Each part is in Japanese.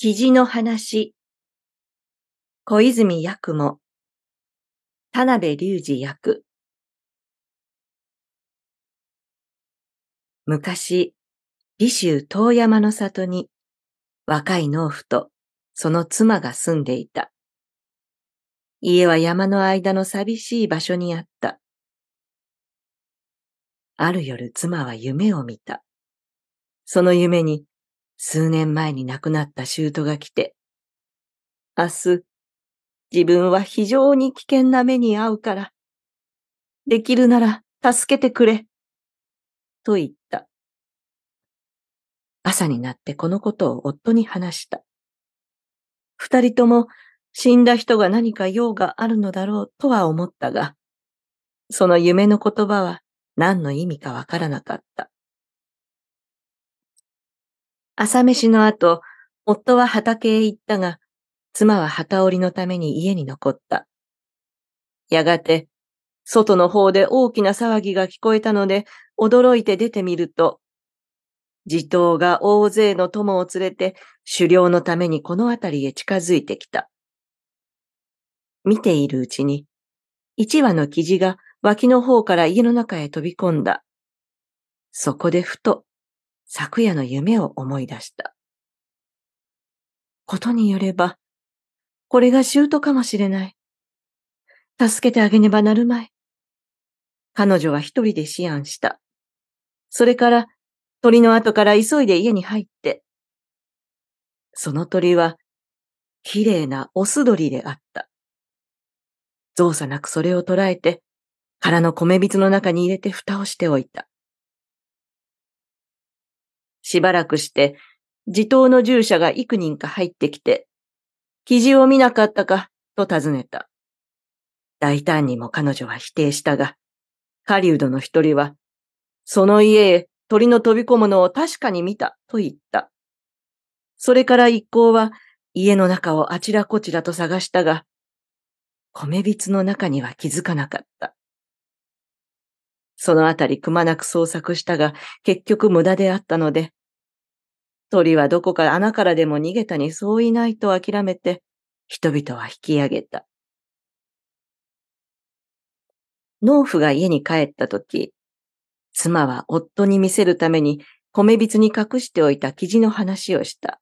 肘の話。小泉役も。田辺隆二役。昔、李州遠山の里に、若い農夫とその妻が住んでいた。家は山の間の寂しい場所にあった。ある夜妻は夢を見た。その夢に数年前に亡くなった舅が来て、明日、自分は非常に危険な目に遭うから、できるなら助けてくれ、と言った。朝になってこのことを夫に話した。二人とも死んだ人が何か用があるのだろうとは思ったが、その夢の言葉は何の意味かわからなかった。朝飯の後、夫は畑へ行ったが、妻は旗織りのために家に残った。やがて、外の方で大きな騒ぎが聞こえたので、驚いて出てみると、地頭が大勢の友を連れて、狩猟のためにこの辺りへ近づいてきた。見ているうちに、一羽の生地が脇の方から家の中へ飛び込んだ。そこでふと、昨夜の夢を思い出した。ことによれば、これがシュートかもしれない。助けてあげねばなるまい。彼女は一人で思案した。それから、鳥の後から急いで家に入って。その鳥は、綺麗なオス鳥であった。造作なくそれを捉えて、空の米びつの中に入れて蓋をしておいた。しばらくして、自頭の従者が幾人か入ってきて、記事を見なかったか、と尋ねた。大胆にも彼女は否定したが、狩人の一人は、その家へ鳥の飛び込むのを確かに見た、と言った。それから一行は、家の中をあちらこちらと探したが、米びつの中には気づかなかった。そのあたりくまなく捜索したが、結局無駄であったので、鳥はどこか穴からでも逃げたにそういないと諦めて、人々は引き上げた。農夫が家に帰った時、妻は夫に見せるために米びつに隠しておいた生地の話をした。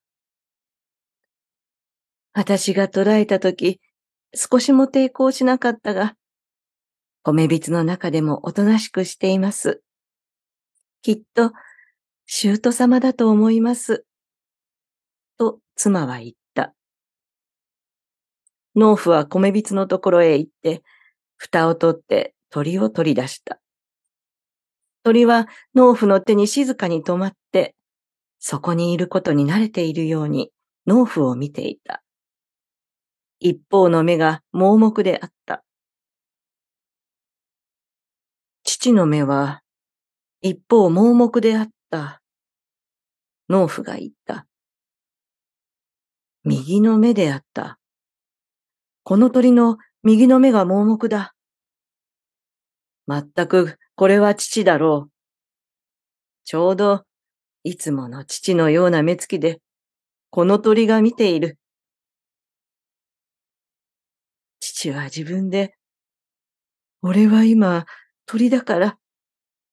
私が捕らえた時、少しも抵抗しなかったが、米びつの中でもおとなしくしています。きっと姑様だと思います。と妻は言った。農夫は米びつのところへ行って、蓋を取って鳥を取り出した。鳥は農夫の手に静かに止まって、そこにいることに慣れているように農夫を見ていた。一方の目が盲目であった。父の目は一方盲目であった。農夫が言った。右の目であった。この鳥の右の目が盲目だ。まったく、これは父だろう。ちょうど、いつもの父のような目つきで、この鳥が見ている。父は自分で、俺は今、鳥だから、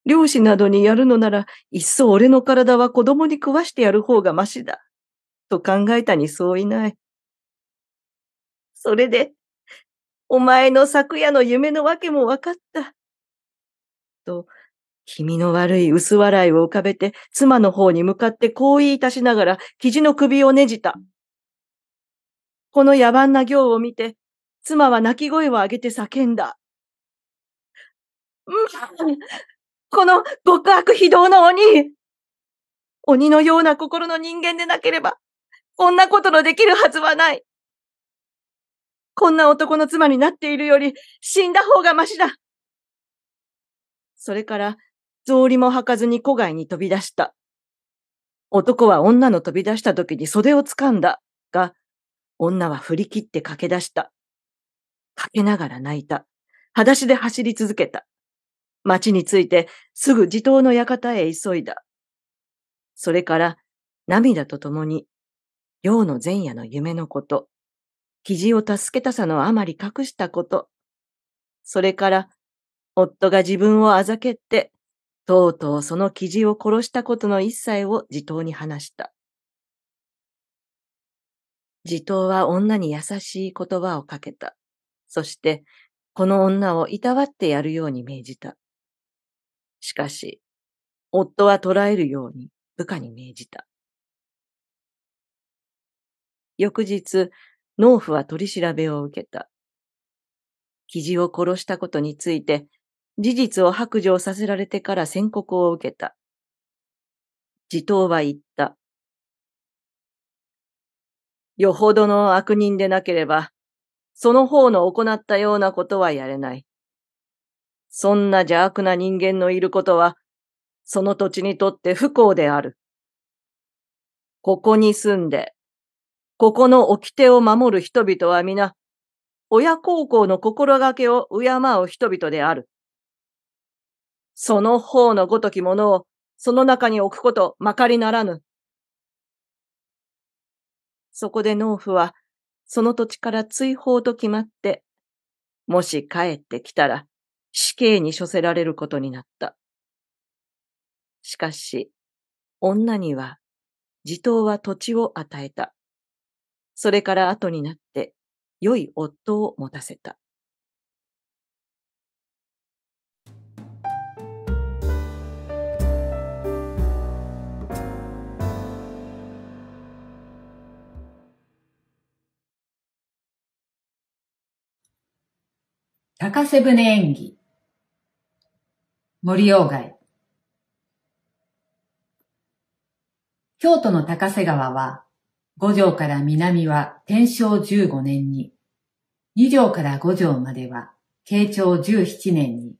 漁師などにやるのなら、いっそ俺の体は子供に食わしてやる方がましだ。と考えたにそういない。それで、お前の昨夜の夢のわけも分かった。と、気味の悪い薄笑いを浮かべて、妻の方に向かってこう言いたしながら、雉の首をねじた。この野蛮な行を見て、妻は泣き声を上げて叫んだ。この極悪非道の鬼鬼のような心の人間でなければ、こんなことのできるはずはない。こんな男の妻になっているより、死んだ方がましだ。それから、草履も履かずに古外に飛び出した。男は女の飛び出した時に袖を掴んだが、女は振り切って駆け出した。駆けながら泣いた。裸足で走り続けた。町に着いてすぐ地頭の館へ急いだ。それから涙とともに、陽の前夜の夢のこと、記事を助けたさのあまり隠したこと、それから夫が自分をあざけって、とうとうその記事を殺したことの一切を地頭に話した。地頭は女に優しい言葉をかけた。そして、この女をいたわってやるように命じた。しかし、夫は捉えるように部下に命じた。翌日、農夫は取り調べを受けた。記事を殺したことについて、事実を白状させられてから宣告を受けた。自頭は言った。よほどの悪人でなければ、その方の行ったようなことはやれない。そんな邪悪な人間のいることは、その土地にとって不幸である。ここに住んで、ここの掟を守る人々は皆、親孝行の心がけを敬う人々である。その方のごときものを、その中に置くことまかりならぬ。そこで農夫は、その土地から追放と決まって、もし帰ってきたら、死刑に処せられることになった。しかし、女には、地頭は土地を与えた。それから後になって、良い夫を持たせた。高瀬船演技森鴎外京都の高瀬川は、五条から南は天正十五年に、二条から五条までは慶長十七年に、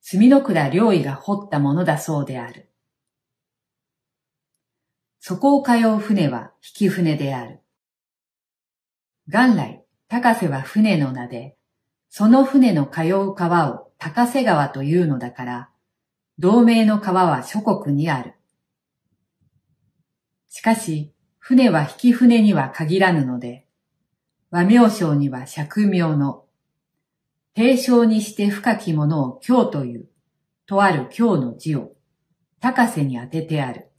墨の倉良医が掘ったものだそうである。そこを通う船は引き船である。元来、高瀬は船の名で、その船の通う川を高瀬川というのだから、同盟の川は諸国にある。しかし、船は引き船には限らぬので、和名称には釈名の、定称にして深きものを今日という、とある今日の字を、高瀬に当ててある。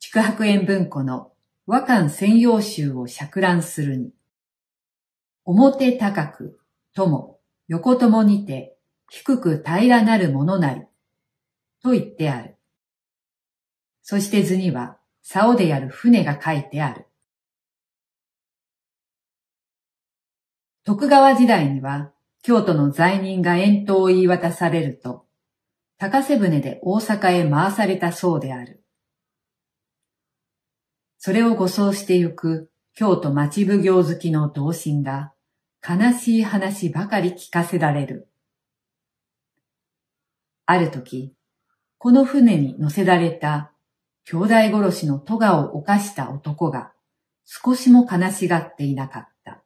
宿泊園文庫の和漢専用集を釈乱するに、表高く、とも、横ともにて、低く平らなるものなり、と言ってある。そして図には、竿でやる船が書いてある。徳川時代には、京都の罪人が遠投を言い渡されると、高瀬船で大阪へ回されたそうである。それを護送してゆく京都町奉行好きの同心が、悲しい話ばかり聞かせられる。ある時、この船に乗せられた兄弟殺しの咎を犯した男が少しも悲しがっていなかった。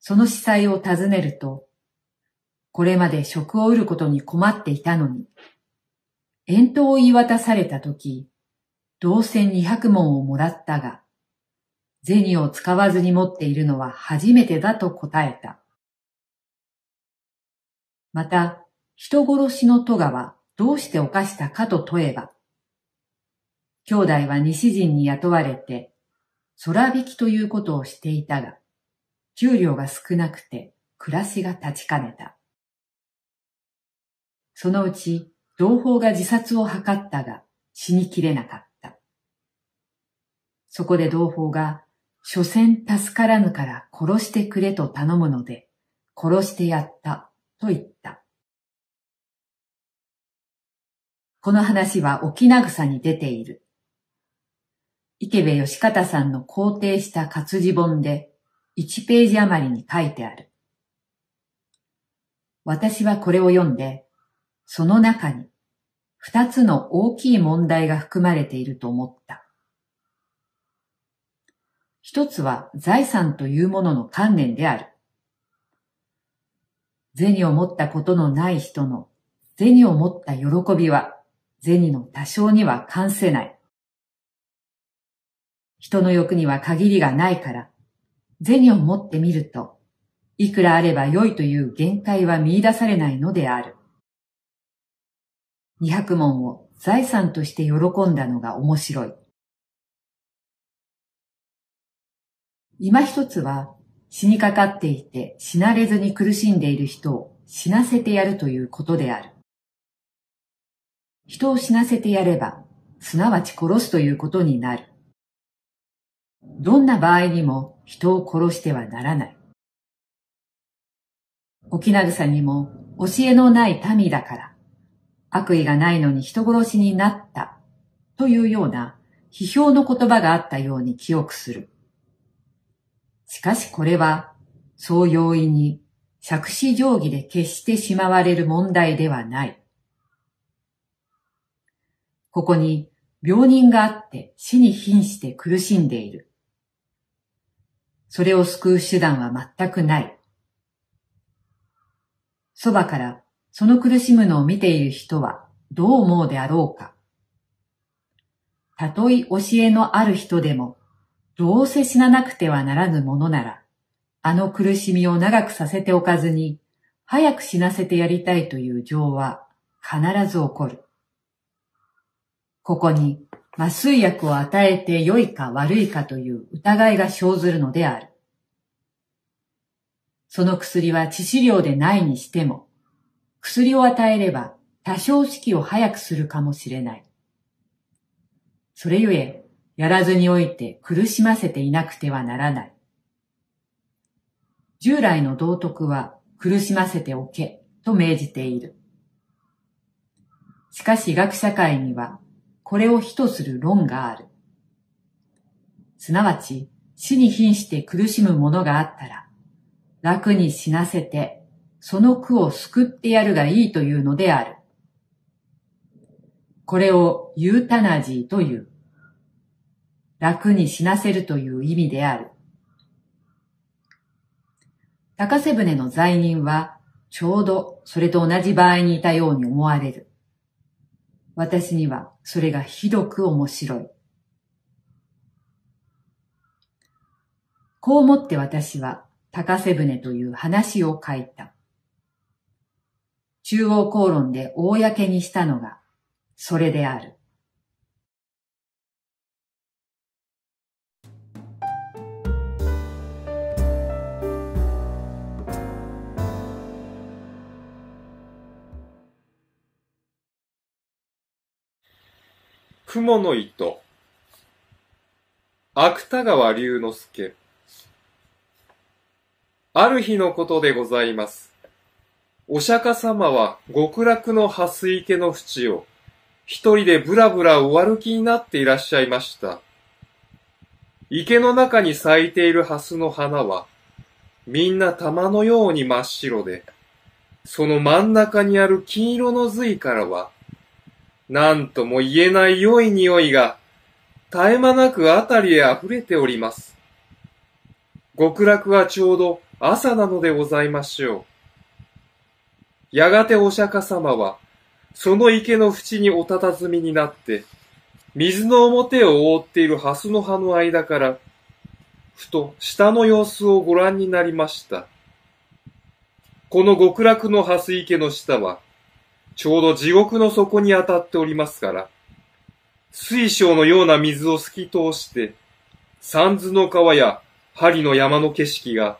その司祭を尋ねると、これまで職を得ることに困っていたのに、遠投を言い渡された時、同銅線200文をもらったが、銭を使わずに持っているのは初めてだと答えた。また、人殺しの戸川、どうして犯したかと問えば、兄弟は西人に雇われて、空引きということをしていたが、給料が少なくて暮らしが立ちかねた。そのうち同胞が自殺を図ったが死にきれなかった。そこで同胞が、所詮助からぬから殺してくれと頼むので、殺してやったと言った。この話は沖名草に出ている。池部義方さんの肯定した活字本で1ページ余りに書いてある。私はこれを読んで、その中に2つの大きい問題が含まれていると思った。一つは財産というものの観念である。銭を持ったことのない人の銭を持った喜びは銭の多少には関せない。人の欲には限りがないから、銭を持ってみると、いくらあれば良いという限界は見出されないのである。二百問を財産として喜んだのが面白い。今一つは、死にかかっていて死なれずに苦しんでいる人を死なせてやるということである。人を死なせてやれば、すなわち殺すということになる。どんな場合にも人を殺してはならない。沖縄さんにも教えのない民だから、悪意がないのに人殺しになったというような批評の言葉があったように記憶する。しかしこれは、そう容易に尺子定規で消してしまわれる問題ではない。ここに病人があって死に瀕して苦しんでいる。それを救う手段は全くない。そばからその苦しむのを見ている人はどう思うであろうか。たとえ教えのある人でもどうせ死ななくてはならぬものなら、あの苦しみを長くさせておかずに、早く死なせてやりたいという情は必ず起こる。ここに麻酔薬を与えて良いか悪いかという疑いが生ずるのである。その薬は致死量でないにしても、薬を与えれば多少死期を早くするかもしれない。それゆえ、やらずにおいて苦しませていなくてはならない。従来の道徳は苦しませておけと命じている。しかし学社会にはこれを非とする論がある。すなわち死に瀕して苦しむものがあったら楽に死なせてその苦を救ってやるがいいというのである。これをユータナジーという。楽に死なせるという意味である。高瀬船の罪人は、ちょうどそれと同じ場合にいたように思われる。私にはそれがひどく面白い。こう思って私は高瀬船という話を書いた。中央公論で公にしたのが、それである。雲の糸、芥川龍之介。ある日のことでございます。お釈迦様は極楽の蓮池の淵を一人でぶらぶらお歩きになっていらっしゃいました。池の中に咲いている蓮の花はみんな玉のように真っ白で、その真ん中にある金色の髄からはなんとも言えない良い匂いが、絶え間なくあたりへ溢れております。極楽はちょうど朝なのでございましょう。やがてお釈迦様は、その池の縁におたたずみになって、水の表を覆っている蓮の葉の間から、ふと下の様子をご覧になりました。この極楽の蓮池の下は、ちょうど地獄の底に当たっておりますから、水晶のような水を透き通して、三途の川や針の山の景色が、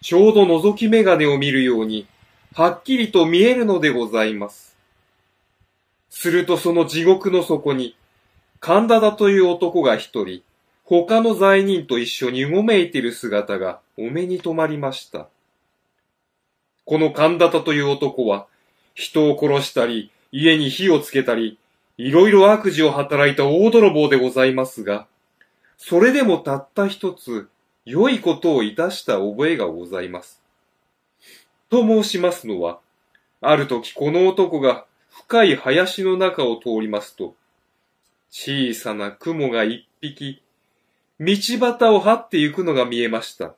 ちょうど覗き眼鏡を見るように、はっきりと見えるのでございます。するとその地獄の底に、神田田という男が一人、他の罪人と一緒にうごめいている姿がお目に留まりました。この神田田という男は、人を殺したり、家に火をつけたり、いろいろ悪事を働いた大泥棒でございますが、それでもたった一つ、良いことをいたした覚えがございます。と申しますのは、ある時この男が深い林の中を通りますと、小さな雲が一匹、道端を張って行くのが見えました。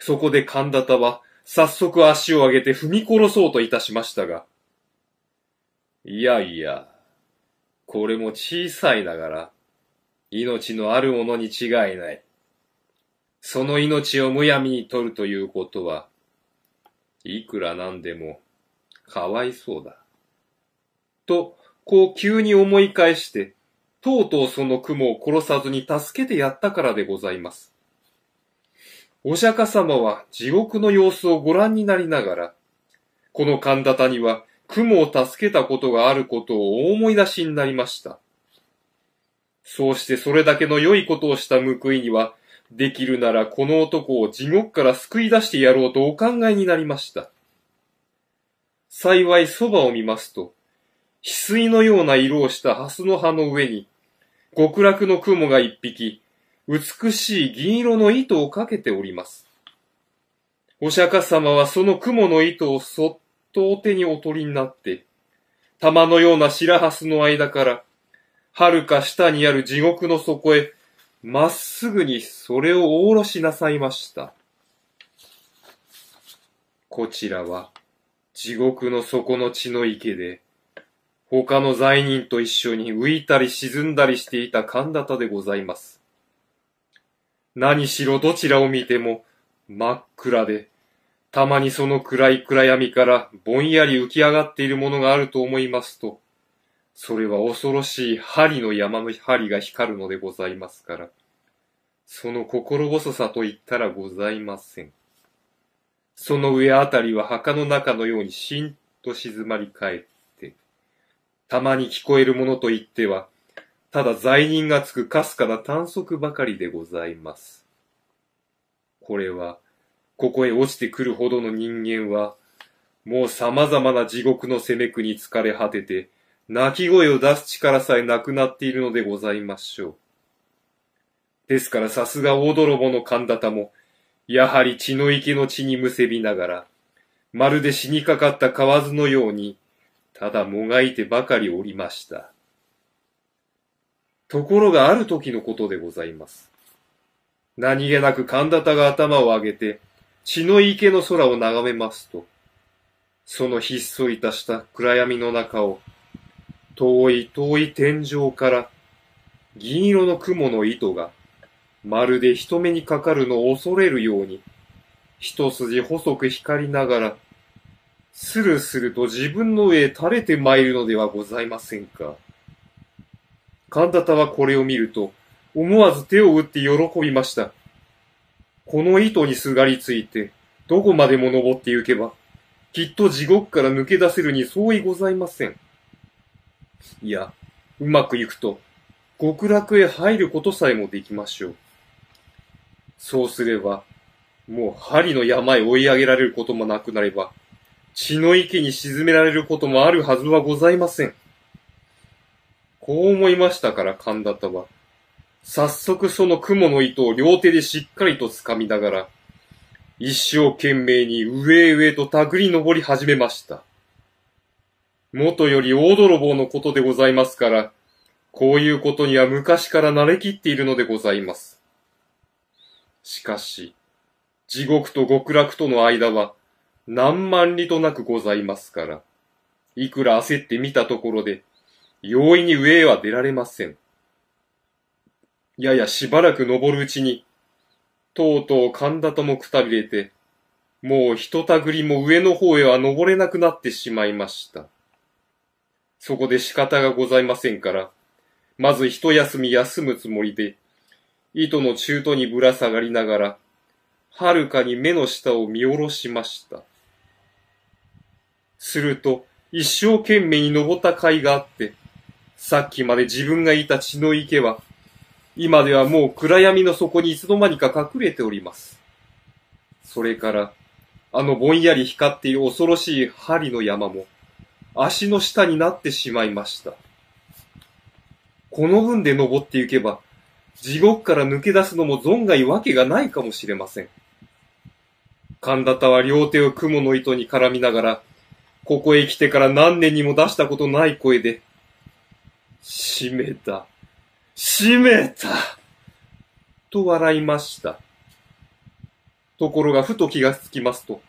そこで神田田は早速足を上げて踏み殺そうといたしましたが、いやいや、これも小さいながら、命のあるものに違いない。その命をむやみに取るということは、いくらなんでも、かわいそうだ。と、こう急に思い返して、とうとうその雲を殺さずに助けてやったからでございます。お釈迦様は地獄の様子をご覧になりながら、この神田には雲を助けたことがあることを思い出しになりました。そうしてそれだけの良いことをした報いには、できるならこの男を地獄から救い出してやろうとお考えになりました。幸いそばを見ますと、翡翠のような色をした蓮の葉の上に、極楽の雲が一匹、美しい銀色の糸をかけております。お釈迦様はその雲の糸をそっとお手にお取りになって、玉のような白蓮の間から、遥か下にある地獄の底へ、まっすぐにそれをお下ろしなさいました。こちらは、地獄の底の血の池で、他の罪人と一緒に浮いたり沈んだりしていた神田田でございます。何しろどちらを見ても真っ暗で、たまにその暗い暗闇からぼんやり浮き上がっているものがあると思いますと、それは恐ろしい針の山の針が光るのでございますから、その心細さと言ったらございません。その上あたりは墓の中のようにしんと静まり返って、たまに聞こえるものといっては、ただ罪人がつくかすかな短足ばかりでございます。これは、ここへ落ちてくるほどの人間は、もう様々な地獄の攻め苦に疲れ果てて、泣き声を出す力さえなくなっているのでございましょう。ですからさすが大泥棒の神田田も、やはり血の池の血にむせびながら、まるで死にかかった河津のように、ただもがいてばかりおりました。ところがある時のことでございます。何気なく神田田が頭を上げて、血の池の空を眺めますと、そのひっそいたした暗闇の中を、遠い遠い天井から銀色の雲の糸が、まるで人目にかかるのを恐れるように、一筋細く光りながら、スルスルと自分の上へ垂れて参るのではございませんか。神田田はこれを見ると、思わず手を打って喜びました。この糸にすがりついて、どこまでも登って行けば、きっと地獄から抜け出せるに相違ございません。いや、うまくいくと、極楽へ入ることさえもできましょう。そうすれば、もう針の山へ追い上げられることもなくなれば、血の池に沈められることもあるはずはございません。こう思いましたから神田とは。早速その雲の糸を両手でしっかりと掴みながら、一生懸命に上へ上へとたぐり登り始めました。元より大泥棒のことでございますから、こういうことには昔から慣れきっているのでございます。しかし、地獄と極楽との間は何万里となくございますから、いくら焦ってみたところで、容易に上へは出られません。ややしばらく登るうちに、とうとう神田ともくたびれて、もうひとたぐりも上の方へは登れなくなってしまいました。そこで仕方がございませんから、まず一休み休むつもりで、糸の中途にぶら下がりながら、はるかに目の下を見下ろしました。すると、一生懸命に登った甲斐があって、さっきまで自分がいた血の池は、今ではもう暗闇の底にいつの間にか隠れております。それから、あのぼんやり光っている恐ろしい針の山も、足の下になってしまいました。この分で登って行けば、地獄から抜け出すのも存外わけがないかもしれません。神田田は両手を雲の糸に絡みながら、ここへ来てから何年にも出したことない声で、閉めた。閉めたと笑いました。ところがふと気がつきますと、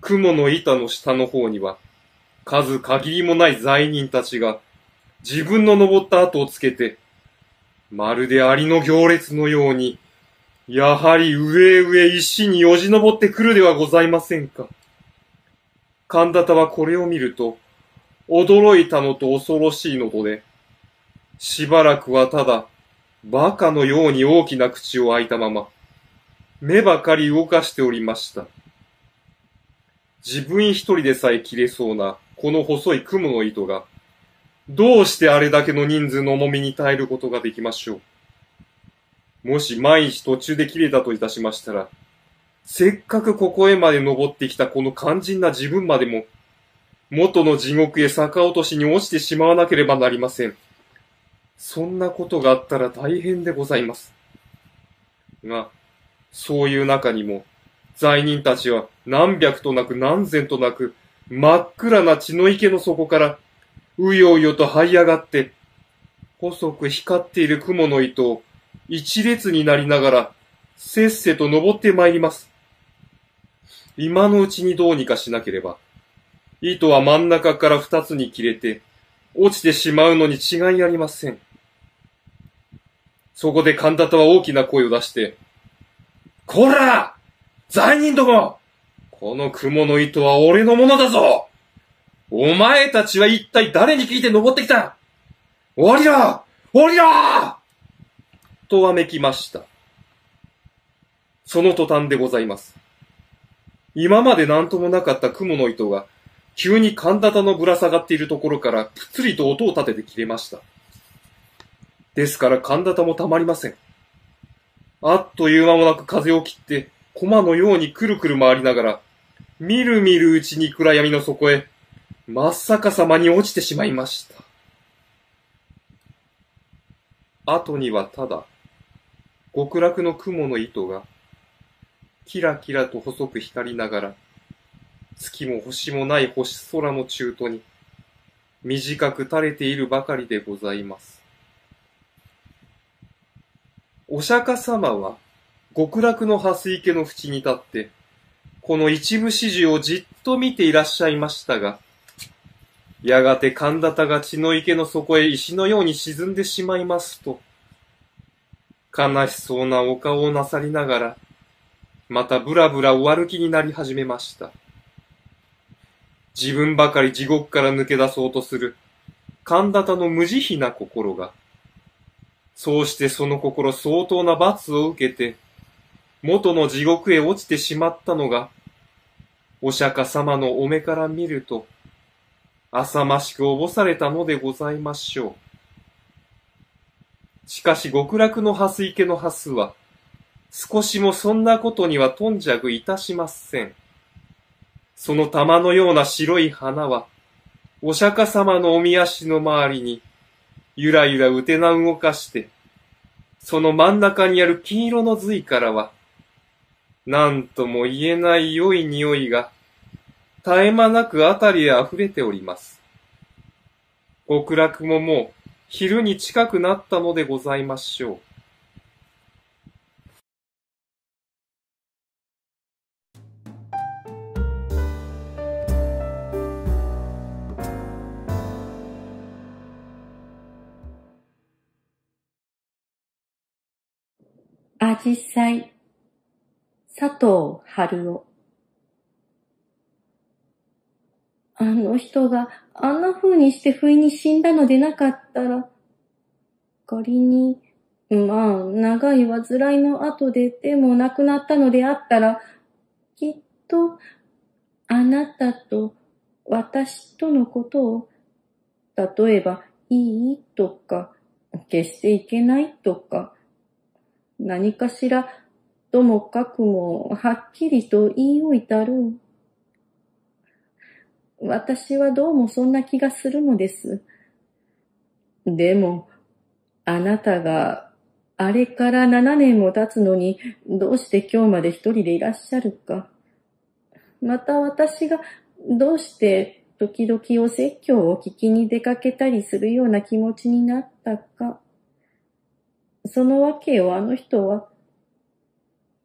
雲の板の下の方には、数限りもない罪人たちが、自分の登った後をつけて、まるでアリの行列のように、やはり上へ上石によじ登ってくるではございませんか。神田田はこれを見ると、驚いたのと恐ろしいのとで、しばらくはただ、馬鹿のように大きな口を開いたまま、目ばかり動かしておりました。自分一人でさえ切れそうな、この細い雲の糸が、どうしてあれだけの人数の重みに耐えることができましょう。もし毎日途中で切れたといたしましたら、せっかくここへまで登ってきたこの肝心な自分までも、元の地獄へ逆落としに落ちてしまわなければなりません。そんなことがあったら大変でございます。が、そういう中にも、罪人たちは何百となく何千となく、真っ暗な血の池の底から、うようよと這い上がって、細く光っている雲の糸を一列になりながら、せっせと登って参ります。今のうちにどうにかしなければ、糸は真ん中から二つに切れて、落ちてしまうのに違いありません。そこで神田タは大きな声を出して、こら罪人どもこの蜘蛛の糸は俺のものだぞお前たちは一体誰に聞いて登ってきた降りろ降りろとわめきました。その途端でございます。今まで何ともなかった蜘蛛の糸が急に神田のぶら下がっているところからぷつりと音を立てて切れました。ですから神田もたまりません。あっという間もなく風を切って、駒のようにくるくる回りながら、みるみるうちに暗闇の底へ、真っ逆さまに落ちてしまいました。後にはただ、極楽の雲の糸が、キラキラと細く光りながら、月も星もない星空の中途に、短く垂れているばかりでございます。お釈迦様は、極楽の蓮池の淵に立って、この一部始終をじっと見ていらっしゃいましたが、やがて神田田が血の池の底へ石のように沈んでしまいますと、悲しそうなお顔をなさりながら、またぶらぶらお歩きになり始めました。自分ばかり地獄から抜け出そうとする、神田田の無慈悲な心が、そうしてその心相当な罰を受けて、元の地獄へ落ちてしまったのが、お釈迦様のお目から見ると、浅ましくおぼされたのでございましょう。しかし極楽の蓮池の蓮は、少しもそんなことには頓着いたしません。その玉のような白い花は、お釈迦様のおみ足の周りに、ゆらゆらうてな動かして、その真ん中にある金色の髄からは、何とも言えない良い匂いが、絶え間なくあたりへ溢れております。極楽ももう、昼に近くなったのでございましょう。あじさい、佐藤春夫。あの人があんな風にして不意に死んだのでなかったら、仮に、まあ、長い患いの後ででも亡くなったのであったら、きっと、あなたと私とのことを、例えば、いいとか、決していけないとか、何かしら、ともかくも、はっきりと言いおいたる。私はどうもそんな気がするのです。でも、あなたが、あれから7年も経つのに、どうして今日まで一人でいらっしゃるか。また私が、どうして時々お説教を聞きに出かけたりするような気持ちになったか。そのわけをあの人は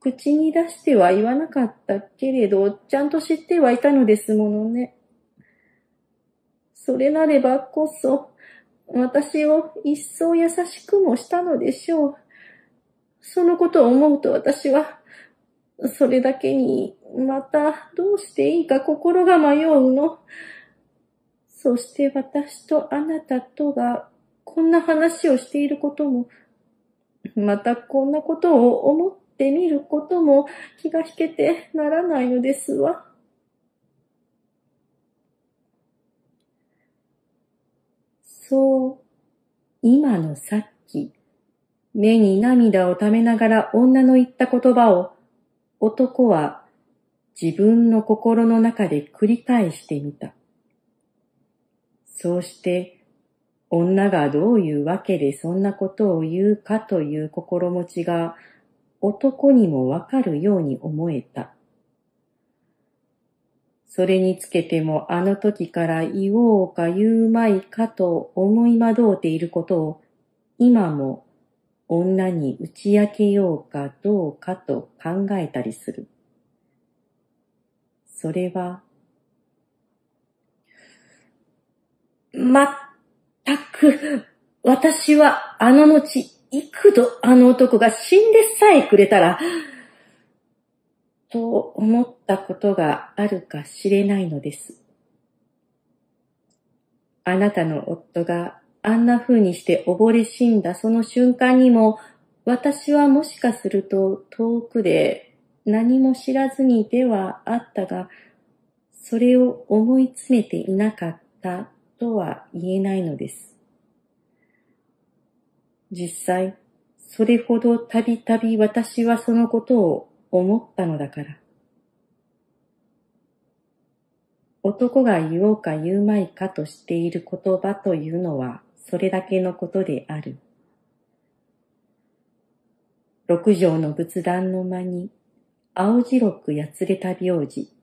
口に出しては言わなかったけれど、ちゃんと知ってはいたのですものね。それなればこそ、私を一層優しくもしたのでしょう。そのことを思うと私は、それだけに、またどうしていいか心が迷うの。そして私とあなたとがこんな話をしていることもまたこんなことを思ってみることも気が引けてならないのですわ。そう、今のさっき、目に涙をためながら女の言った言葉を、男は自分の心の中で繰り返してみた。そうして、女がどういうわけでそんなことを言うかという心持ちが男にもわかるように思えた。それにつけてもあの時から言おうか言うまいかと思い惑うていることを今も女に打ち明けようかどうかと考えたりする。それは、またく、私はあの後、幾度あの男が死んでさえくれたら、と思ったことがあるか知れないのです。あなたの夫があんな風にして溺れ死んだその瞬間にも、私はもしかすると遠くで何も知らずにではあったが、それを思い詰めていなかったとは言えないのです。実際、それほどたびたび私はそのことを思ったのだから。男が言おうか言うまいかとしている言葉というのはそれだけのことである。六条の仏壇の間に青白くやつれた病児。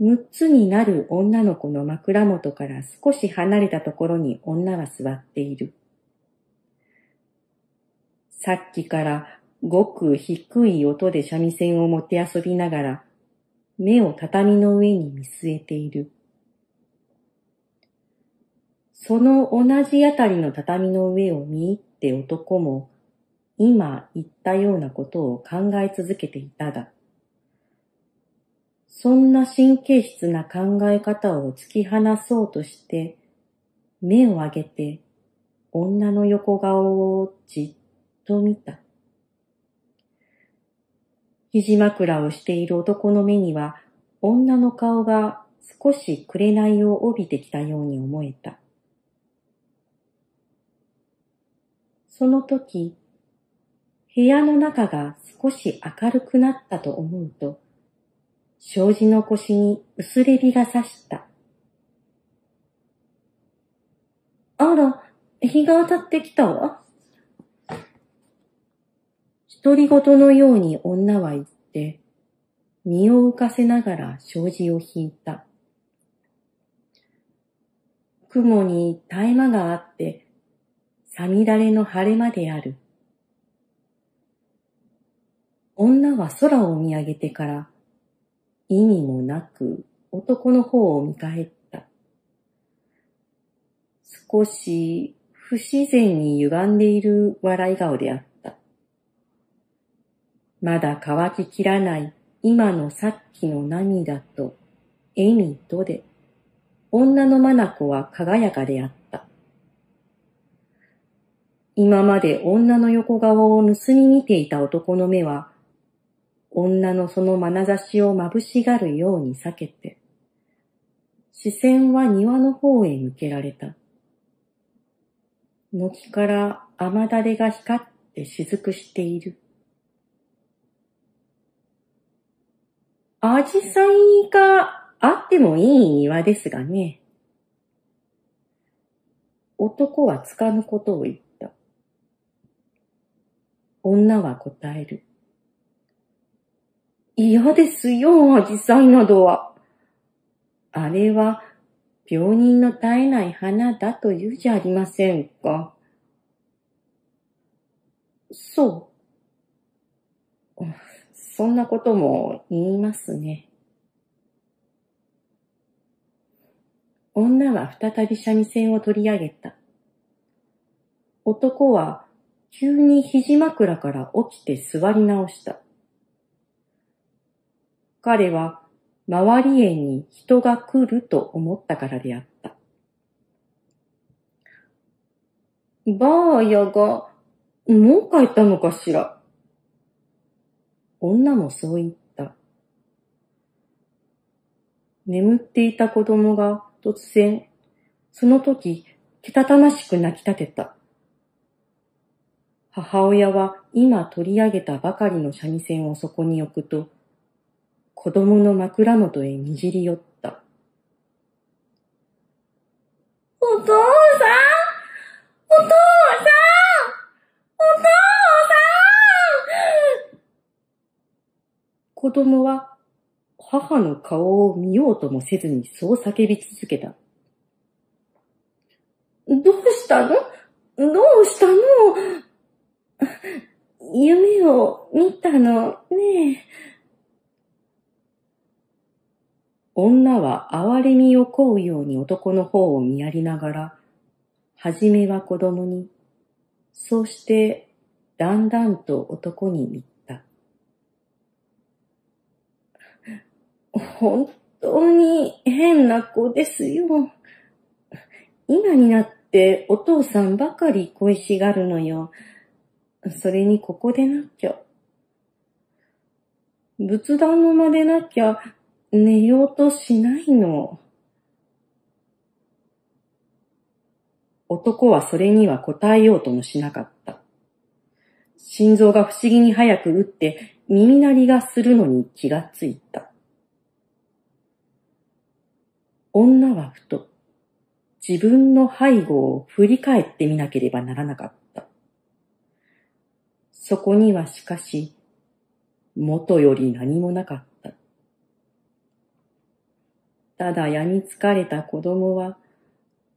六つになる女の子の枕元から少し離れたところに女は座っている。さっきからごく低い音で三味線を持って遊びながら、目を畳の上に見据えている。その同じあたりの畳の上を見入って男も、今言ったようなことを考え続けていただ。そんな神経質な考え方を突き放そうとして、目を上げて女の横顔をじっと見た。肘枕をしている男の目には女の顔が少し紅を帯びてきたように思えた。その時、部屋の中が少し明るくなったと思うと、障子の腰に薄れ日が差した。あら、日が当たってきたわ。独り言のように女は言って、身を浮かせながら障子を引いた。雲に絶え間があって、さみだれの晴れ間である。女は空を見上げてから、意味もなく男の方を見返った。少し不自然に歪んでいる笑い顔であった。まだ乾ききらない今のさっきの涙と笑みとで、女の眼は輝かであった。今まで女の横顔を盗み見ていた男の目は、女のその眼差しを眩しがるように避けて、視線は庭の方へ向けられた。軒から雨だれが光って雫している。アジサイがあってもいい庭ですがね。男はつかぬことを言った。女は答える。嫌ですよ、アジサイなどは。あれは、病人の絶えない花だと言うじゃありませんか。そう。そんなことも言いますね。女は再び三味線を取り上げた。男は急に肘枕から起きて座り直した。彼は周り園に人が来ると思ったからであった。ばあやが、もう帰ったのかしら。女もそう言った。眠っていた子供が突然、その時、けたたましく泣き立てた。母親は今取り上げたばかりの三味線をそこに置くと、子供の枕元へにじり寄った。お父さんお父さんお父さん子供は母の顔を見ようともせずにそう叫び続けた。どうしたのどうしたの夢を見たのねえ。女は憐れみをこうように男の方を見やりながら、はじめは子供に、そうしてだんだんと男に言った。本当に変な子ですよ。今になってお父さんばかり恋しがるのよ。それにここでなきゃ。仏壇の間でなきゃ寝ようとしないの。男はそれには答えようともしなかった。心臓が不思議に早く打って耳鳴りがするのに気がついた。女はふと自分の背後を振り返ってみなければならなかった。そこにはしかし、元より何もなかった。ただやみつかれた子供は、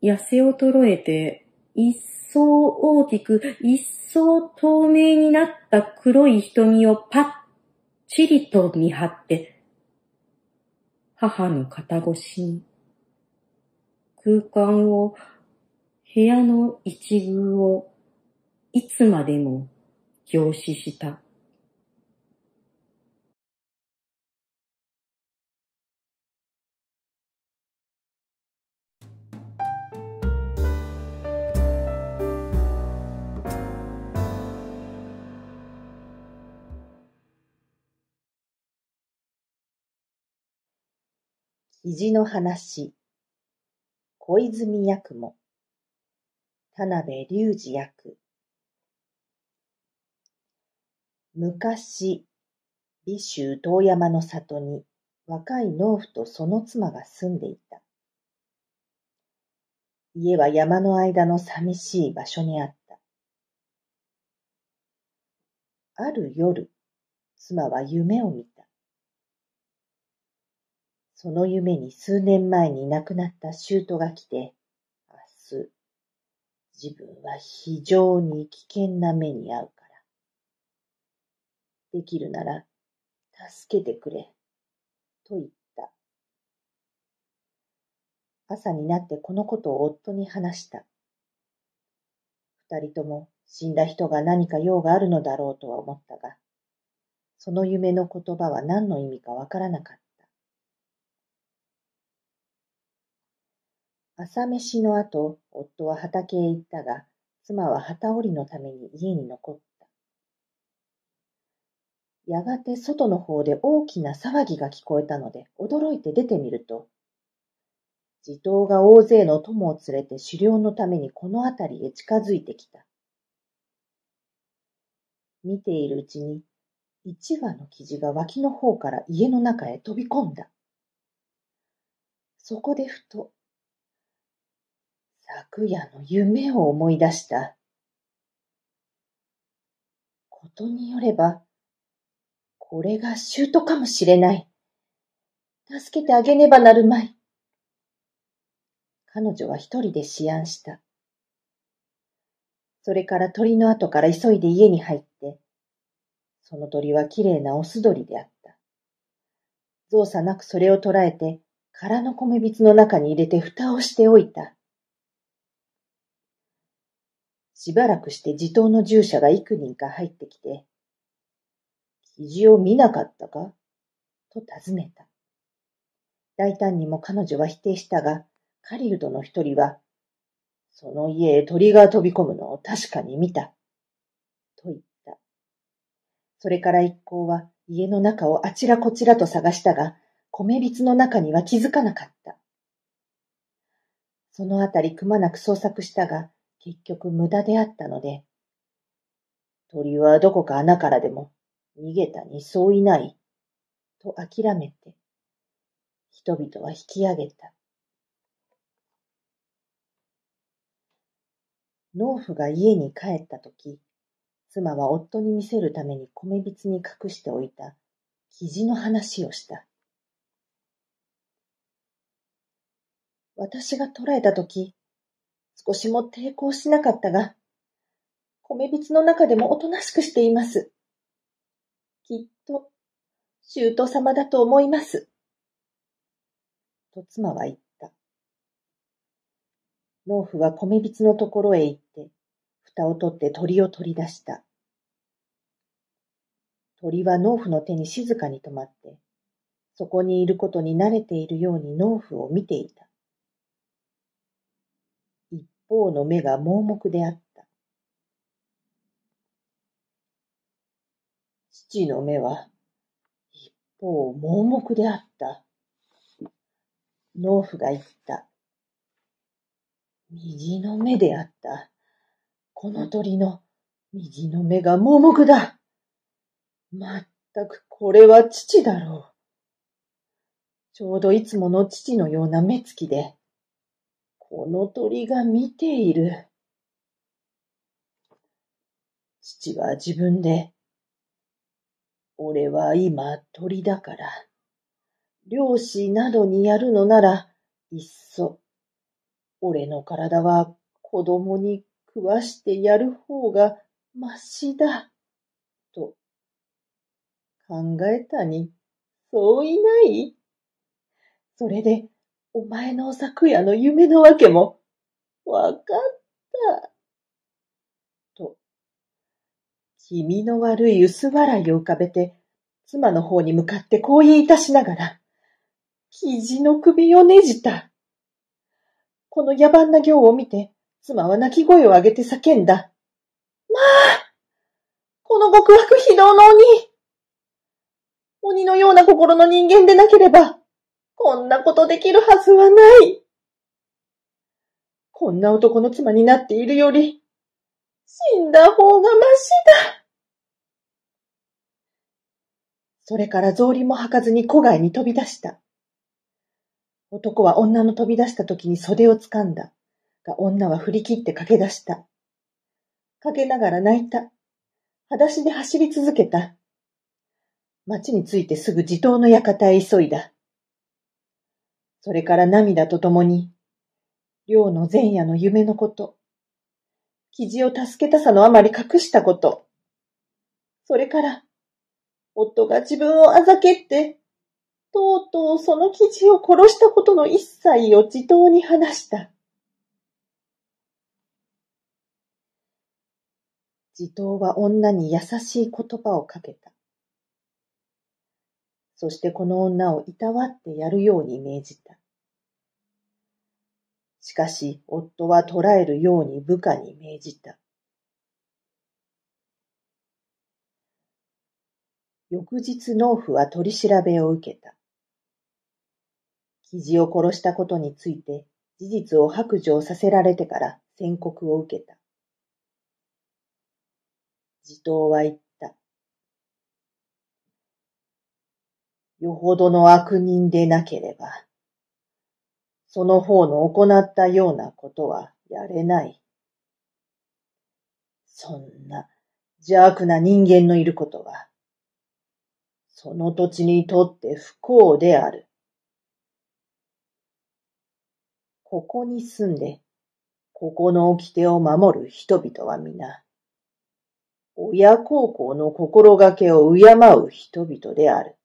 痩せ衰えて、一層大きく、一層透明になった黒い瞳をパッチリと見張って、母の肩越しに、空間を、部屋の一隅を、いつまでも凝視した。肘の話、小泉役も、田辺隆二役。昔、美州遠山の里に若い農夫とその妻が住んでいた。家は山の間の寂しい場所にあった。ある夜、妻は夢を見た。その夢に数年前に亡くなった舅が来て、明日、自分は非常に危険な目に遭うから。できるなら、助けてくれ、と言った。朝になってこのことを夫に話した。二人とも死んだ人が何か用があるのだろうとは思ったが、その夢の言葉は何の意味かわからなかった。朝飯の後、夫は畑へ行ったが、妻は機織りのために家に残った。やがて外の方で大きな騒ぎが聞こえたので、驚いて出てみると、地頭が大勢の友を連れて狩猟のためにこの辺りへ近づいてきた。見ているうちに、一羽の生地が脇の方から家の中へ飛び込んだ。そこでふと昨夜の夢を思い出した。ことによれば、これがシュートかもしれない。助けてあげねばなるまい。彼女は一人で思案した。それから鳥の後から急いで家に入って、その鳥は綺麗なオス鳥であった。造作なくそれを捕らえて、空の米びつの中に入れて蓋をしておいた。しばらくして地頭の従者が幾人か入ってきて、記事を見なかったかと尋ねた。大胆にも彼女は否定したが、狩人の一人は、その家へ鳥が飛び込むのを確かに見た。と言った。それから一行は家の中をあちらこちらと探したが、米びつの中には気づかなかった。そのあたりくまなく捜索したが、結局無駄であったので、鳥はどこか穴からでも逃げたにそういない、と諦めて、人々は引き上げた。農夫が家に帰ったとき、妻は夫に見せるために米びつに隠しておいた記事の話をした。私が捕らえたとき、少しも抵抗しなかったが、米びつの中でもおとなしくしています。きっと、舅様だと思います。と妻は言った。農夫は米びつのところへ行って、蓋を取って鳥を取り出した。鳥は農夫の手に静かに止まって、そこにいることに慣れているように農夫を見ていた。王の目が盲目であった。父の目は一方盲目であった。農夫が言った。右の目であった。この鳥の右の目が盲目だ。まったくこれは父だろう。ちょうどいつもの父のような目つきで、この鳥が見ている。父は自分で、俺は今鳥だから、漁師などにやるのなら、いっそ、俺の体は子供に食わしてやる方がましだ、と、考えたに、そういないそれで、お前の昨夜の夢のわけも、わかった。と、気味の悪い薄笑いを浮かべて、妻の方に向かってこう言いたしながら、肘の首をねじた。この野蛮な行を見て、妻は泣き声を上げて叫んだ。まあこの極悪非道の鬼鬼のような心の人間でなければ、こんなことできるはずはない。こんな男の妻になっているより、死んだ方がましだ。それから草履も履かずに戸外に飛び出した。男は女の飛び出した時に袖を掴んだ。が女は振り切って駆け出した。駆けながら泣いた。裸足で走り続けた。町に着いてすぐ地頭の館へ急いだ。それから涙とともに、寮の前夜の夢のこと、記事を助けたさのあまり隠したこと、それから、夫が自分をあざけって、とうとうその記事を殺したことの一切を自頭に話した。自頭は女に優しい言葉をかけた。そしてこの女をいたわってやるように命じた。しかし夫は捕らえるように部下に命じた。翌日農夫は取り調べを受けた。記事を殺したことについて事実を白状させられてから宣告を受けた。地頭は言っよほどの悪人でなければ、その方の行ったようなことはやれない。そんな邪悪な人間のいることは、その土地にとって不幸である。ここに住んで、ここの掟を守る人々は皆、親孝行の心がけを敬う人々である。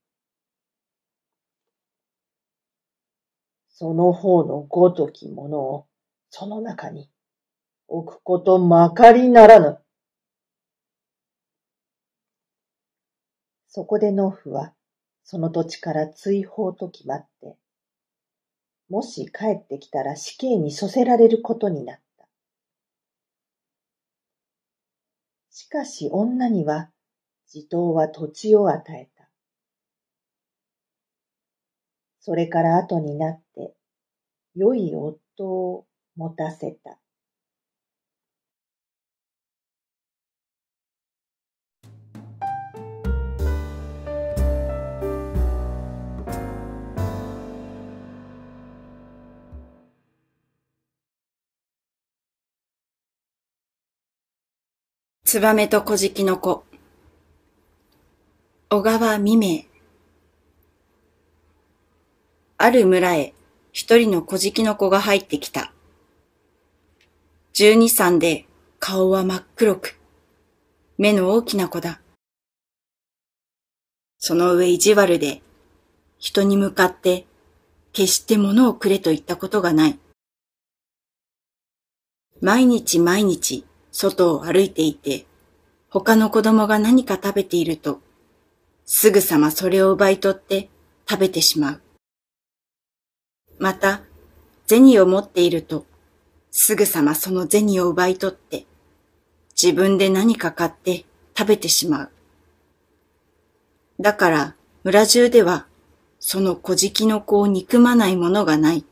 その方のごときものを、その中に、置くことまかりならぬ。そこで農夫は、その土地から追放と決まって、もし帰ってきたら死刑に処せられることになった。しかし女には、地頭は土地を与えた。それから後になって、良い夫を持たせた。ツバメと小じの子。小川未明。ある村へ一人の小じの子が入ってきた。十二三で顔は真っ黒く、目の大きな子だ。その上意地悪で、人に向かって決して物をくれと言ったことがない。毎日毎日外を歩いていて、他の子供が何か食べていると、すぐさまそれを奪い取って食べてしまう。また、銭を持っていると、すぐさまその銭を奪い取って、自分で何か買って食べてしまう。だから村中ではその小敷の子を憎まないものがない。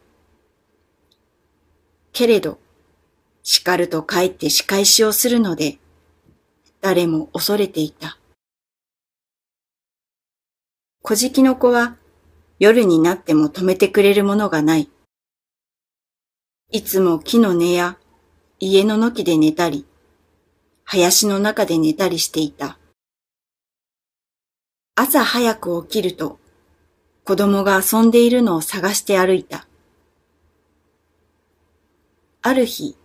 けれど、叱ると帰って仕返しをするので、誰も恐れていた。小敷の子は夜になっても止めてくれるものがない。いつも木の根や家の軒で寝たり、林の中で寝たりしていた。朝早く起きると、子供が遊んでいるのを探して歩いた。ある日、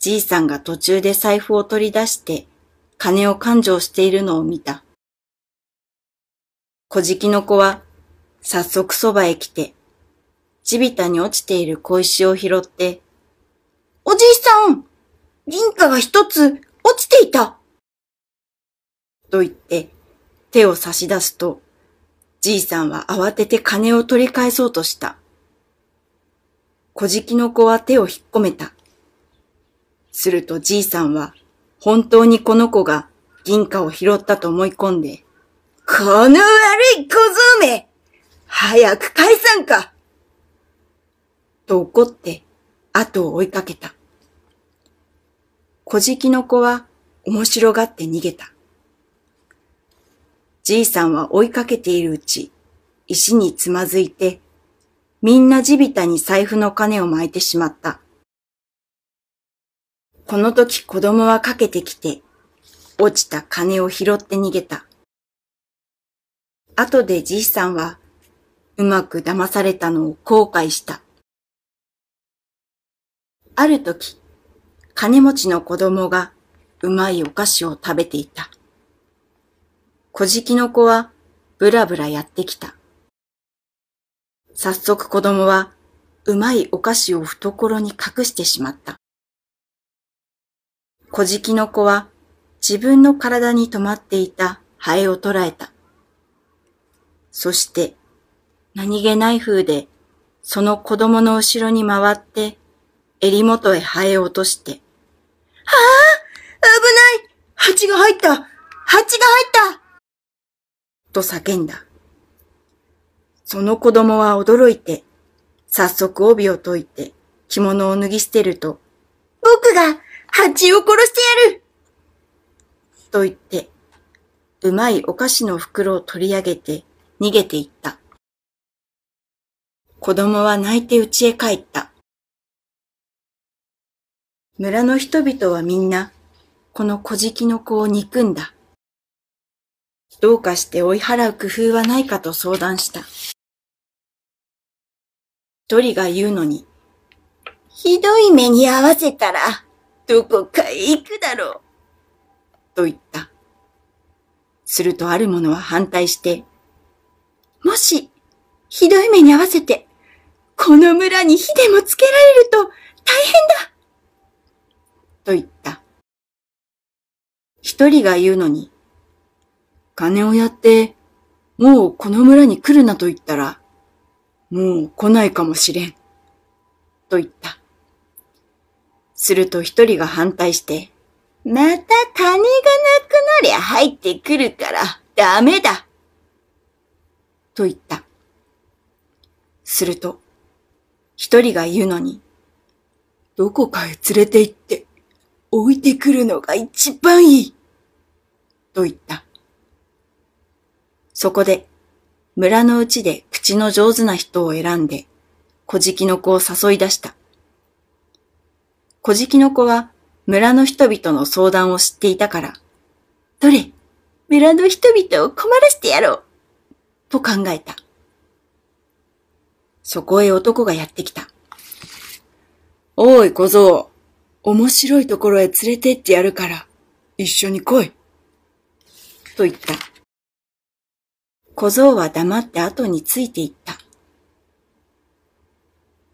じいさんが途中で財布を取り出して金を勘定しているのを見た。小じきの子は早速そばへ来て、地びたに落ちている小石を拾って、おじいさん銀貨が一つ落ちていたと言って手を差し出すと、じいさんは慌てて金を取り返そうとした。小じの子は手を引っ込めた。するとじいさんは本当にこの子が銀貨を拾ったと思い込んで、この悪い小僧め早く解散かと怒って後を追いかけた。小じの子は面白がって逃げた。じいさんは追いかけているうち、石につまずいて、みんな地びたに財布の金を巻いてしまった。この時子供はかけてきて、落ちた金を拾って逃げた。後でじいさんはうまく騙されたのを後悔した。ある時、金持ちの子供がうまいお菓子を食べていた。小敷の子はぶらぶらやってきた。早速子供はうまいお菓子を懐に隠してしまった。小敷の子は自分の体に止まっていたハエを捕らえた。そして何気ない風で、その子供の後ろに回って、襟元へ生え落として、はあ危ない蜂が入った蜂が入ったと叫んだ。その子供は驚いて、早速帯を解いて着物を脱ぎ捨てると、僕が蜂を殺してやると言って、うまいお菓子の袋を取り上げて逃げていった。子供は泣いて家へ帰った。村の人々はみんな、この小敷きの子を憎んだ。どうかして追い払う工夫はないかと相談した。一人が言うのに、ひどい目に合わせたら、どこかへ行くだろう。と言った。するとある者は反対して、もし、ひどい目に合わせて、この村に火でもつけられると大変だと言った。一人が言うのに、金をやって、もうこの村に来るなと言ったら、もう来ないかもしれん。と言った。すると一人が反対して、また金がなくなりゃ入ってくるからダメだ。と言った。すると、一人が言うのに、どこかへ連れて行って、置いてくるのが一番いいと言った。そこで、村のうちで口の上手な人を選んで、小敷の子を誘い出した。小敷の子は村の人々の相談を知っていたから、どれ、村の人々を困らせてやろうと考えた。そこへ男がやってきた。おい小僧、面白いところへ連れてってやるから、一緒に来い。と言った。小僧は黙って後についていった。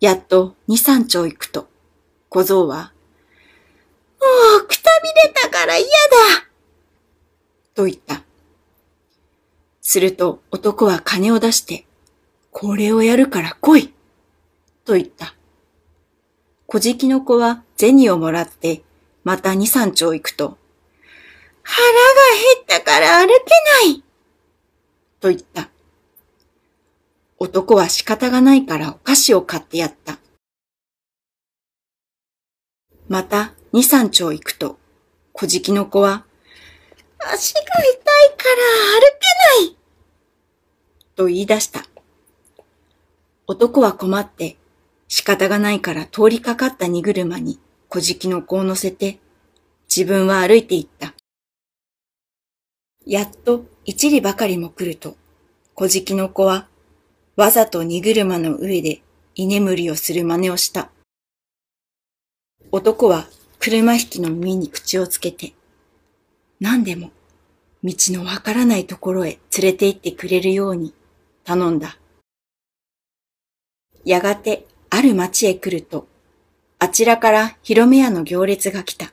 やっと二三丁行くと、小僧は、もうくたびれたから嫌だと言った。すると男は金を出してこれをやるから来いと言った。小じの子は銭をもらって、また二三丁行くと、腹が減ったから歩けないと言った。男は仕方がないからお菓子を買ってやった。また二三丁行くと、小じの子は、足が痛いから歩けないと言い出した。男は困って、仕方がないから通りかかった荷車に小敷の子を乗せて、自分は歩いていった。やっと一里ばかりも来ると、小敷の子は、わざと荷車の上で居眠りをする真似をした。男は車引きの耳に口をつけて、何でも道のわからないところへ連れて行ってくれるように頼んだ。やがてある町へ来ると、あちらから広め屋の行列が来た。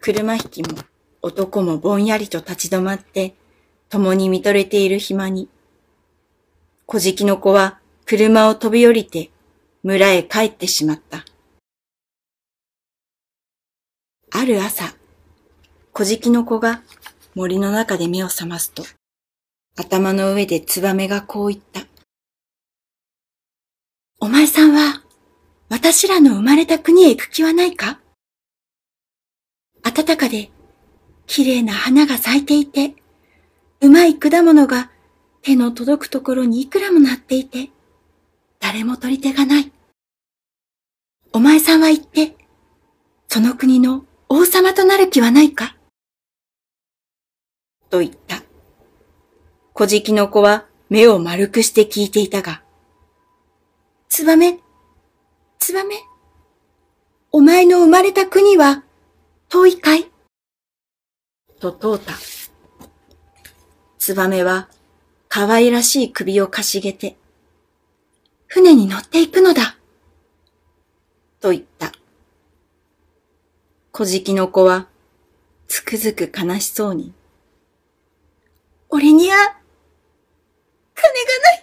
車引きも男もぼんやりと立ち止まって、共に見とれている暇に。小敷の子は車を飛び降りて村へ帰ってしまった。ある朝、小敷の子が森の中で目を覚ますと、頭の上でツバメがこう言った。お前さんは、私らの生まれた国へ行く気はないか暖かで、綺麗な花が咲いていて、うまい果物が手の届くところにいくらもなっていて、誰も取り手がない。お前さんは行って、その国の王様となる気はないかと言った。小敷の子は目を丸くして聞いていたが、ツバメ、ツバメ、お前の生まれた国は遠いかいと問うた。ツバメは可愛らしい首をかしげて、船に乗っていくのだ。と言った。小敷の子は、つくづく悲しそうに、俺には、金がない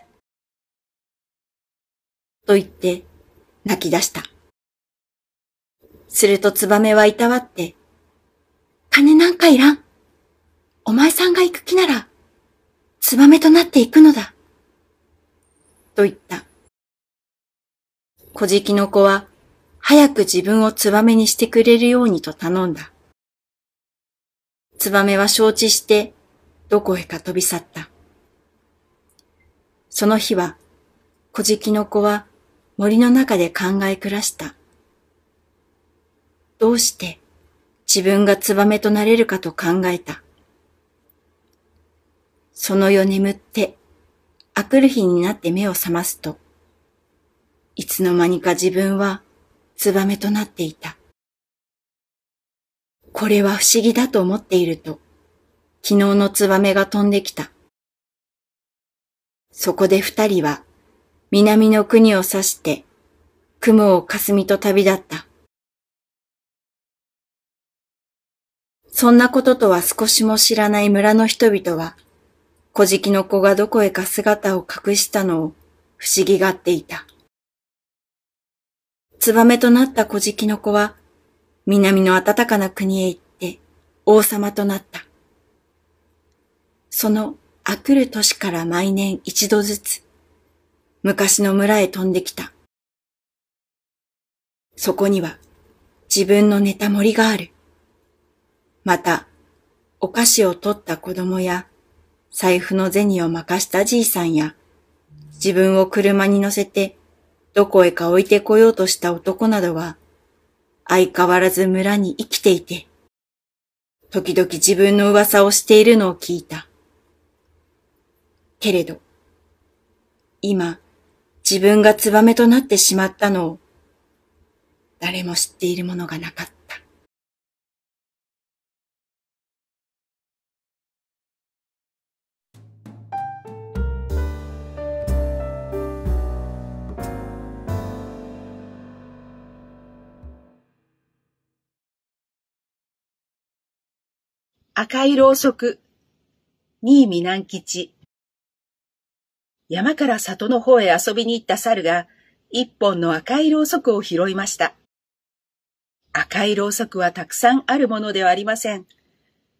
と言って泣き出した。するとツバメはいたわって、金なんかいらん。お前さんが行く気なら、ツバメとなっていくのだ。と言った。小じの子は、早く自分をツバメにしてくれるようにと頼んだ。ツバメは承知して、どこへか飛び去った。その日は、小じの子は、森の中で考え暮らした。どうして自分がツバメとなれるかと考えた。その夜眠って、あくる日になって目を覚ますと、いつの間にか自分はツバメとなっていた。これは不思議だと思っていると、昨日のツバメが飛んできた。そこで二人は南の国を指して、雲を霞と旅立った。そんなこととは少しも知らない村の人々は、小敷の子がどこへか姿を隠したのを不思議がっていた。ツバメとなった小敷の子は、南の暖かな国へ行って王様となった。そのあくる年から毎年一度ずつ、昔の村へ飛んできた。そこには自分の寝た森がある。また、お菓子を取った子供や、財布の銭を任したじいさんや、自分を車に乗せて、どこへか置いてこようとした男などは、相変わらず村に生きていて、時々自分の噂をしているのを聞いた。けれど、今、自分がツバメとなってしまったのを誰も知っているものがなかった。赤いろうそく、新見南吉。山から里の方へ遊びに行った猿が、一本の赤いろうそくを拾いました。赤いろうそくはたくさんあるものではありません。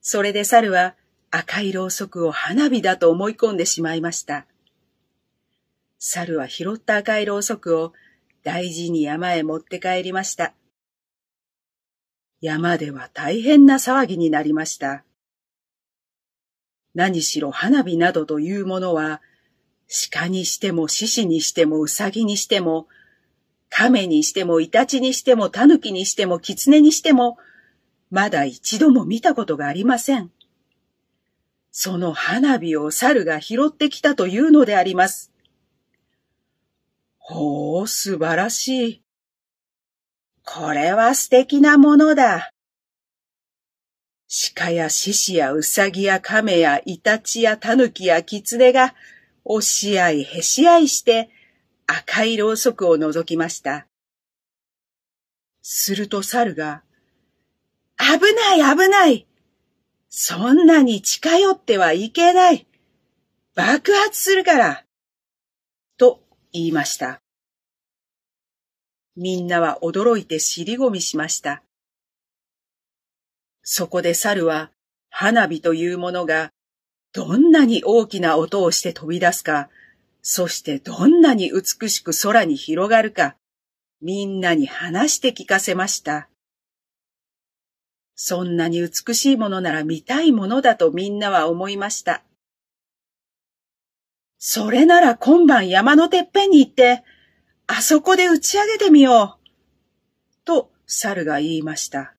それで猿は赤いろうそくを花火だと思い込んでしまいました。猿は拾った赤いろうそくを大事に山へ持って帰りました。山では大変な騒ぎになりました。何しろ花火などというものは鹿にしても獅子にしてもウサギにしても、亀にしてもイタチにしてもタヌキにしてもキツネにしても、まだ一度も見たことがありません。その花火を猿が拾ってきたというのであります。ほう、素晴らしい。これは素敵なものだ。鹿や獅子やウサギや亀やイタチやタヌキやキツネが押し合いへし合いして赤いろうそくを覗きました。すると猿が、危ない危ないそんなに近寄ってはいけない爆発するからと言いました。みんなは驚いて尻込みしました。そこで猿は花火というものがどんなに大きな音をして飛び出すか、そしてどんなに美しく空に広がるか、みんなに話して聞かせました。そんなに美しいものなら見たいものだとみんなは思いました。それなら今晩山のてっぺんに行って、あそこで打ち上げてみよう。と猿が言いました。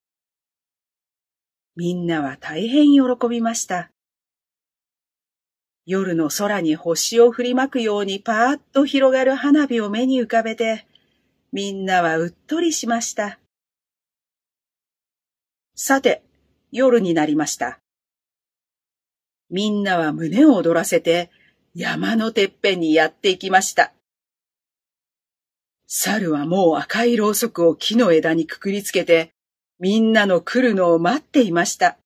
みんなは大変喜びました。夜の空に星を振りまくようにパーッと広がる花火を目に浮かべて、みんなはうっとりしました。さて、夜になりました。みんなは胸を躍らせて、山のてっぺんにやっていきました。猿はもう赤いろうそくを木の枝にくくりつけて、みんなの来るのを待っていました。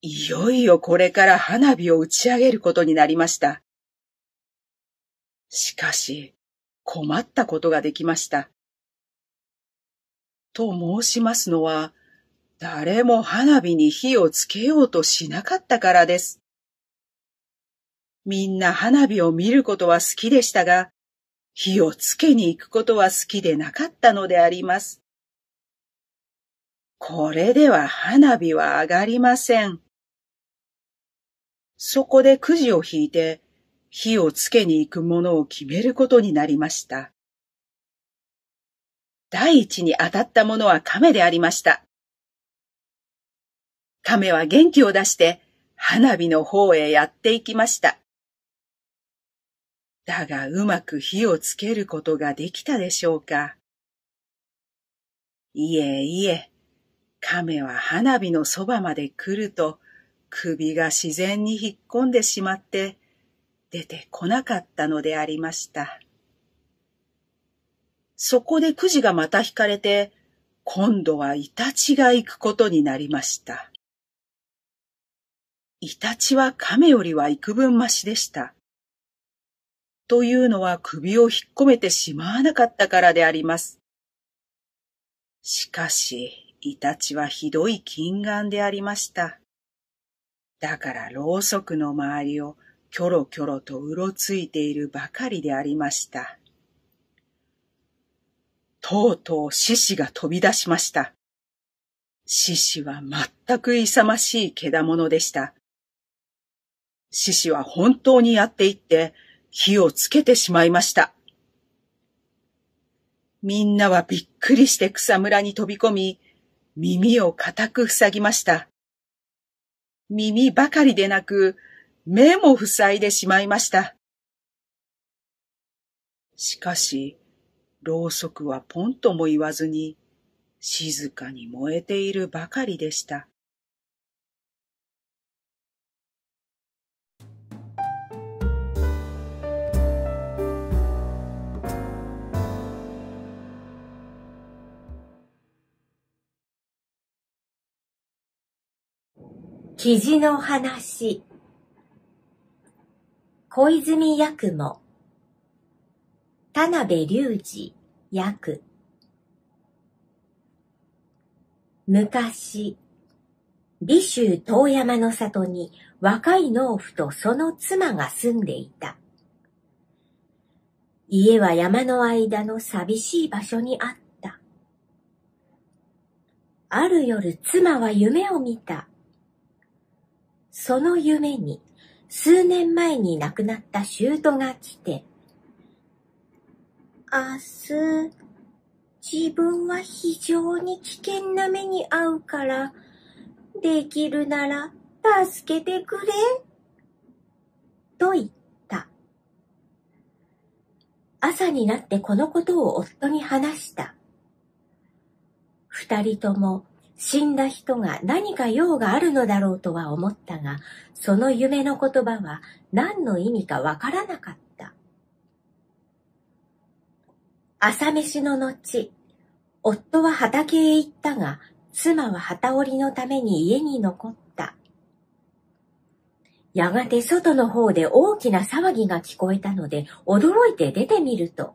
いよいよこれから花火を打ち上げることになりました。しかし、困ったことができました。と申しますのは、誰も花火に火をつけようとしなかったからです。みんな花火を見ることは好きでしたが、火をつけに行くことは好きでなかったのであります。これでは花火は上がりません。そこでくじを引いて、火をつけに行くものを決めることになりました。第一に当たったものは亀でありました。亀は元気を出して花火の方へやっていきました。だがうまく火をつけることができたでしょうか。いえいえ、亀は花火のそばまで来ると首が自然に引っ込んでしまって出てこなかったのでありました。そこでくじがまた引かれて、今度はイタチが行くことになりました。イタチは亀よりは幾分ましでした。というのは首を引っ込めてしまわなかったからであります。しかし、イタチはひどい金眼でありました。だからろうそくの周りをキョロキョロとうろついているばかりでありました。とうとう獅子が飛び出しました。獅子は全く勇ましいのでした。獅子は本当にやっていって火をつけてしまいました。みんなはびっくりして草むらに飛び込み、耳を固く塞ぎました。耳ばかりでなく、目も塞いでしまいました。しかし、ろうそくはポンとも言わずに、静かに燃えているばかりでした。記事の話。小泉役も田辺隆二役。昔、美州遠山の里に若い農夫とその妻が住んでいた。家は山の間の寂しい場所にあった。ある夜妻は夢を見た。その夢に数年前に亡くなったシュートが来て、明日、自分は非常に危険な目に遭うから、できるなら助けてくれ、と言った。朝になってこのことを夫に話した。二人とも死んだ人が何か用があるのだろうとは思ったが、その夢の言葉は何の意味かわからなかった。朝飯の後、夫は畑へ行ったが、妻は旗織りのために家に残った。やがて外の方で大きな騒ぎが聞こえたので、驚いて出てみると、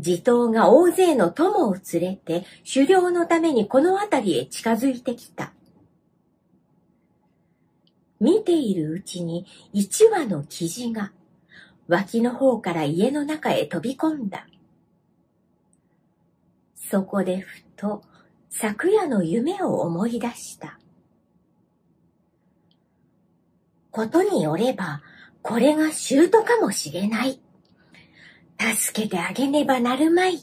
地頭が大勢の友を連れて狩猟のためにこの辺りへ近づいてきた。見ているうちに一羽の雉が脇の方から家の中へ飛び込んだ。そこでふと昨夜の夢を思い出した。ことによればこれがシュートかもしれない。助けてあげねばなるまい。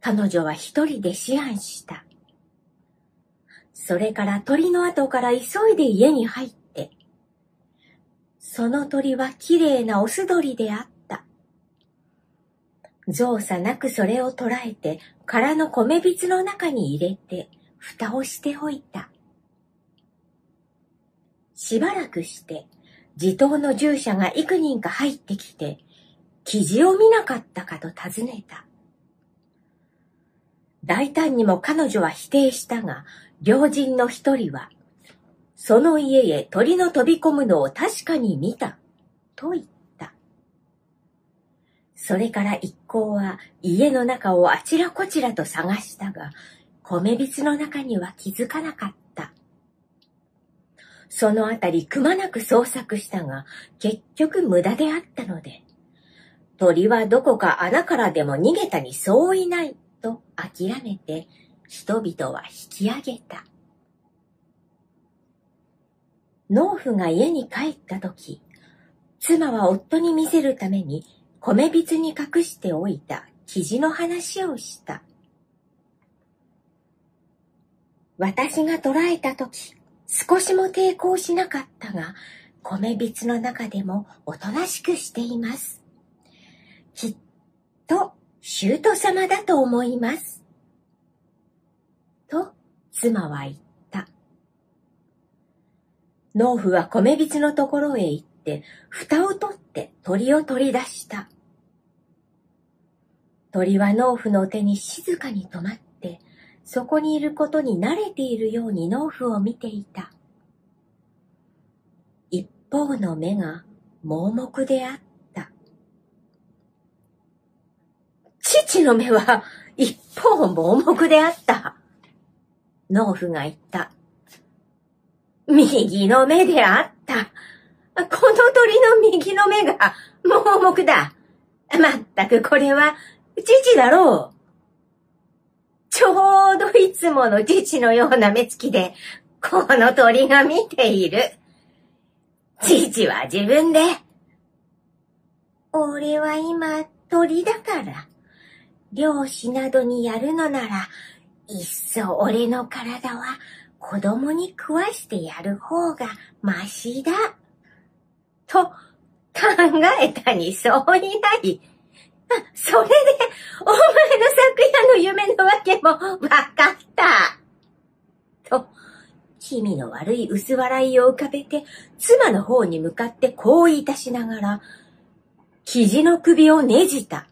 彼女は一人で思案した。それから鳥の後から急いで家に入って、その鳥は綺麗なオス鳥であった。造作なくそれを捕らえて、空の米びつの中に入れて、蓋をしておいた。しばらくして、地頭の従者が幾人か入ってきて、記事を見なかったかと尋ねた。大胆にも彼女は否定したが、両人の一人は、その家へ鳥の飛び込むのを確かに見た、と言った。それから一行は家の中をあちらこちらと探したが、米びつの中には気づかなかった。そのあたりくまなく捜索したが、結局無駄であったので、鳥はどこか穴からでも逃げたにそういないと諦めて人々は引き上げた。農夫が家に帰った時、妻は夫に見せるために米びつに隠しておいた生地の話をした。私が捕らえた時、少しも抵抗しなかったが、米びつの中でもおとなしくしています。きっと、舅様だと思います。と、妻は言った。農夫は米びつのところへ行って、蓋を取って鳥を取り出した。鳥は農夫の手に静かに止まって、そこにいることに慣れているように農夫を見ていた。一方の目が盲目であった。父の目は一方盲目であった。農夫が言った。右の目であった。この鳥の右の目が盲目だ。まったくこれは父だろう。ちょうどいつもの父のような目つきで、この鳥が見ている。父は自分で。俺は今鳥だから。漁師などにやるのなら、いっそ俺の体は子供に食わしてやる方がましだ。と考えたにそうになり、あ、それでお前の昨夜の夢のわけもわかった。と、気味の悪い薄笑いを浮かべて、妻の方に向かってこういたしながら、生の首をねじた。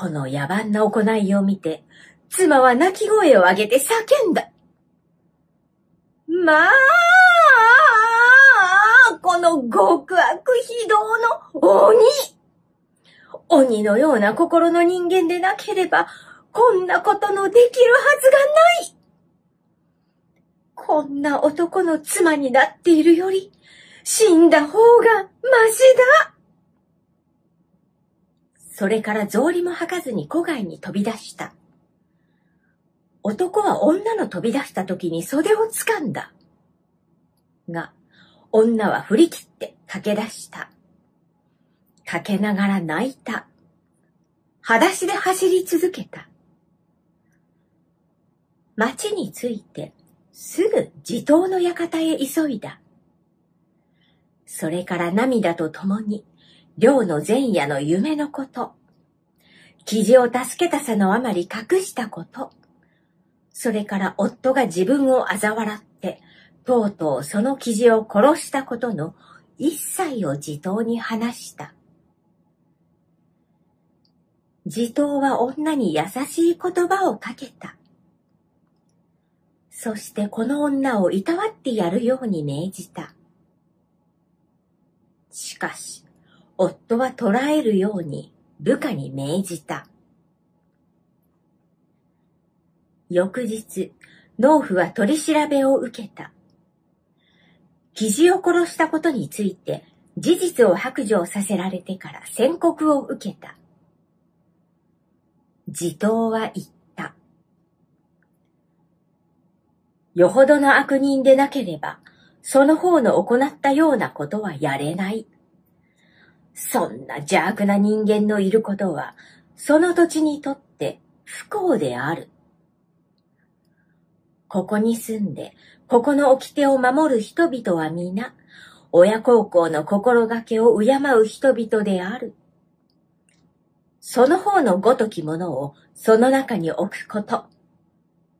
この野蛮な行いを見て、妻は泣き声を上げて叫んだ。まあ、この極悪非道の鬼鬼のような心の人間でなければ、こんなことのできるはずがないこんな男の妻になっているより、死んだ方がましだそれから草履も履かずに戸外に飛び出した。男は女の飛び出した時に袖を掴んだ。が、女は振り切って駆け出した。駆けながら泣いた。裸足で走り続けた。町に着いてすぐ地頭の館へ急いだ。それから涙と共に寮の前夜の夢のこと、記事を助けたさのあまり隠したこと、それから夫が自分を嘲笑って、とうとうその記事を殺したことの一切を自頭に話した。自頭は女に優しい言葉をかけた。そしてこの女をいたわってやるように命じた。しかし、夫は捕らえるように部下に命じた。翌日、農夫は取り調べを受けた。記事を殺したことについて事実を白状させられてから宣告を受けた。自頭は言った。よほどの悪人でなければ、その方の行ったようなことはやれない。そんな邪悪な人間のいることは、その土地にとって不幸である。ここに住んで、ここの掟を守る人々は皆、親孝行の心がけを敬う人々である。その方のごときものをその中に置くこと、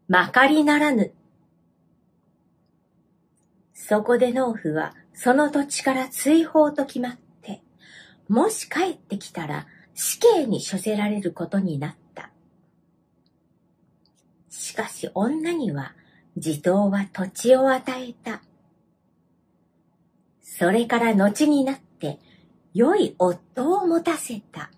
まかりならぬ。そこで農夫はその土地から追放と決まった。もし帰ってきたら死刑に処せられることになった。しかし女には地頭は土地を与えた。それから後になって良い夫を持たせた。